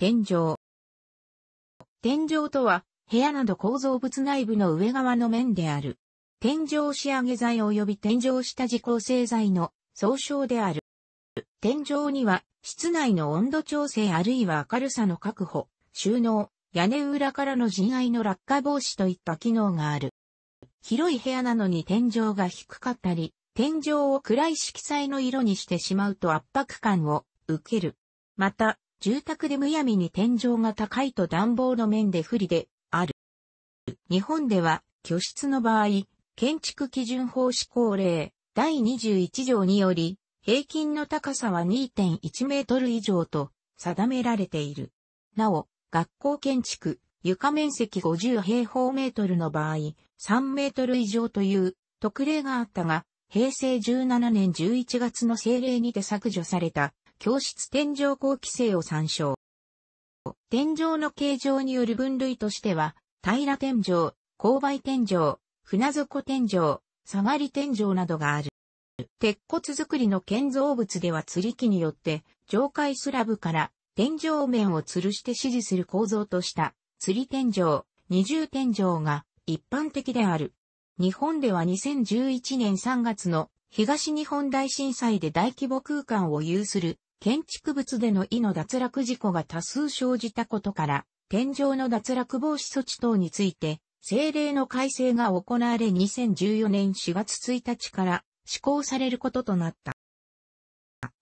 天井。天井とは、部屋など構造物内部の上側の面である。天井仕上げ材及び天井下地構成材の総称である。天井には、室内の温度調整あるいは明るさの確保、収納、屋根裏からの塵愛の落下防止といった機能がある。広い部屋なのに天井が低かったり、天井を暗い色彩の色にしてしまうと圧迫感を受ける。また、住宅でむやみに天井が高いと暖房の面で不利である。日本では、居室の場合、建築基準法施行令第21条により、平均の高さは2.1メートル以上と定められている。なお、学校建築、床面積50平方メートルの場合、3メートル以上という特例があったが、平成17年11月の政令にて削除された教室天井高規制を参照。天井の形状による分類としては、平天井、勾配天井、船底天井、下がり天井などがある。鉄骨造りの建造物では吊り木によって上階スラブから天井面を吊るして支持する構造とした吊り天井、二重天井が一般的である。日本では2011年3月の東日本大震災で大規模空間を有する建築物での意の脱落事故が多数生じたことから、天井の脱落防止措置等について、政令の改正が行われ2014年4月1日から施行されることとなった。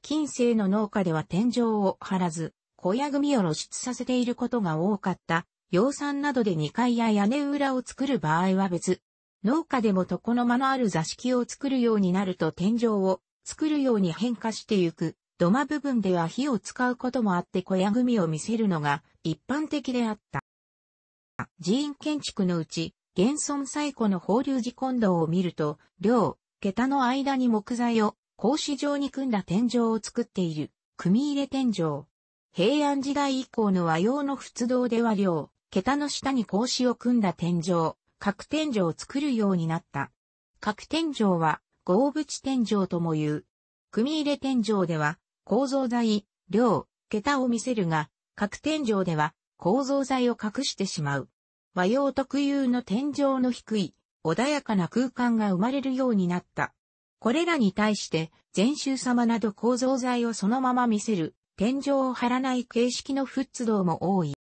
近世の農家では天井を張らず、小屋組を露出させていることが多かった。養蚕などで2階や屋根裏を作る場合は別。農家でも床の間のある座敷を作るようになると天井を作るように変化してゆく土間部分では火を使うこともあって小屋組を見せるのが一般的であった。寺院建築のうち、現存最古の法隆寺金堂を見ると、両、桁の間に木材を格子状に組んだ天井を作っている、組入れ天井。平安時代以降の和洋の仏堂では両、桁の下に格子を組んだ天井、格天井を作るようになった。格天井は、合淵天井とも言う。組入れ天井では、構造材、量、桁を見せるが、各天井では構造材を隠してしまう。和洋特有の天井の低い、穏やかな空間が生まれるようになった。これらに対して、禅宗様など構造材をそのまま見せる、天井を張らない形式の仏道も多い。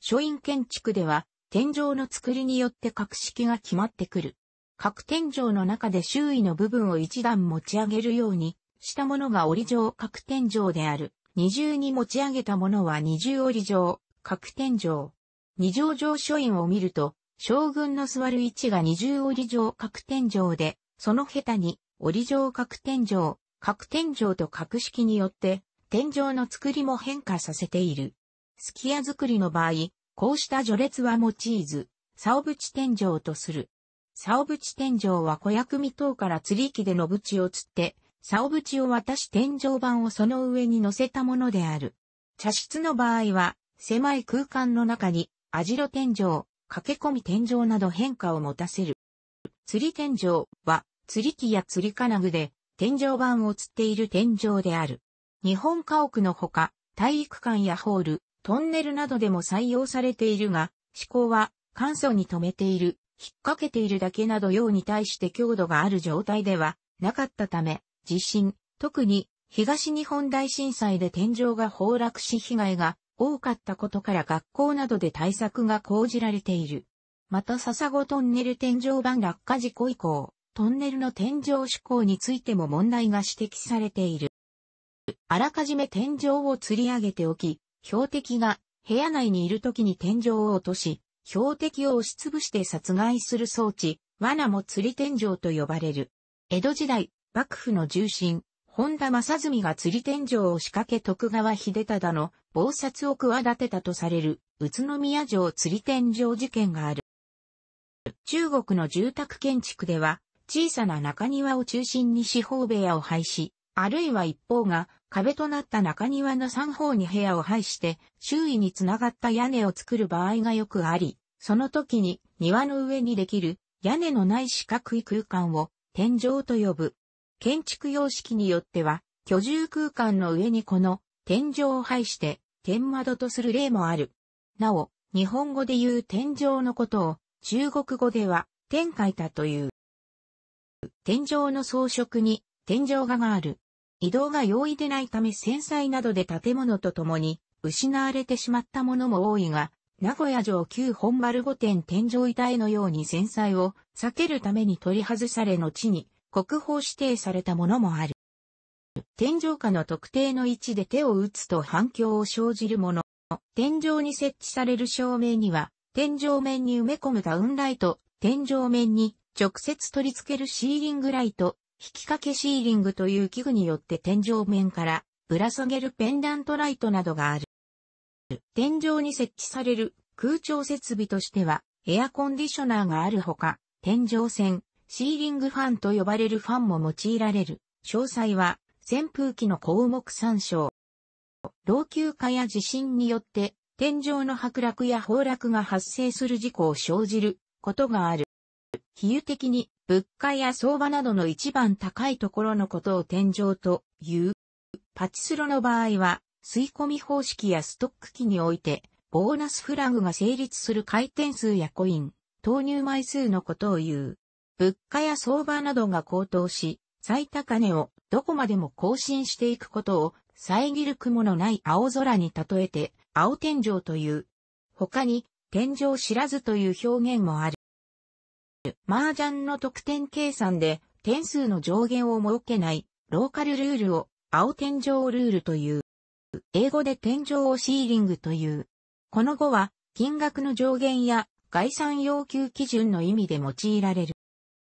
書院建築では、天井の作りによって格式が決まってくる。各天井の中で周囲の部分を一段持ち上げるように、したものが折状各天井である。二重に持ち上げたものは二重折状、各天井。二条上書院を見ると、将軍の座る位置が二重折状各天井で、その下手に折状各天井、各天井と格式によって、天井の作りも変化させている。すき家作りの場合、こうした序列は用いず、竿淵天井とする。竿淵天井は小役味等から釣り機での淵を釣って、竿縁を渡し天井板をその上に乗せたものである。茶室の場合は、狭い空間の中に、網代天井、駆け込み天井など変化を持たせる。釣り天井は、釣り機や釣り金具で、天井板を釣っている天井である。日本家屋のほか、体育館やホール、トンネルなどでも採用されているが、思考は、簡素に止めている、引っ掛けているだけなど用に対して強度がある状態ではなかったため、地震、特に東日本大震災で天井が崩落し被害が多かったことから学校などで対策が講じられている。また笹子トンネル天井板落下事故以降、トンネルの天井施工についても問題が指摘されている。あらかじめ天井を吊り上げておき、標的が部屋内にいる時に天井を落とし、標的を押しつぶして殺害する装置、罠も釣り天井と呼ばれる。江戸時代、幕府の重臣、本田正純が釣り天井を仕掛け徳川秀忠の謀殺を企てたとされる宇都宮城釣り天井事件がある。中国の住宅建築では、小さな中庭を中心に四方部屋を配し、あるいは一方が壁となった中庭の三方に部屋を配して、周囲につながった屋根を作る場合がよくあり、その時に庭の上にできる屋根のない四角い空間を天井と呼ぶ。建築様式によっては、居住空間の上にこの天井を配して天窓とする例もある。なお、日本語で言う天井のことを中国語では天海たという。天井の装飾に天井画がある。移動が容易でないため繊細などで建物とともに失われてしまったものも多いが、名古屋城旧本丸御殿天井板絵のように繊細を避けるために取り外され後に国宝指定されたものもある。天井下の特定の位置で手を打つと反響を生じるもの。天井に設置される照明には、天井面に埋め込むダウンライト、天井面に直接取り付けるシーリングライト、引き掛けシーリングという器具によって天井面からぶら下げるペンダントライトなどがある。天井に設置される空調設備としては、エアコンディショナーがあるほか、天井線、シーリングファンと呼ばれるファンも用いられる。詳細は、扇風機の項目参照。老朽化や地震によって、天井の剥落や崩落が発生する事故を生じることがある。比喩的に、物価や相場などの一番高いところのことを天井という。パチスロの場合は、吸い込み方式やストック機において、ボーナスフラグが成立する回転数やコイン、投入枚数のことを言う。物価や相場などが高騰し、最高値をどこまでも更新していくことを遮る雲のない青空に例えて、青天井という。他に、天井知らずという表現もある。麻雀の得点計算で点数の上限を設けないローカルルールを青天井ルールという。英語で天井をシーリングという。この語は金額の上限や概算要求基準の意味で用いられる。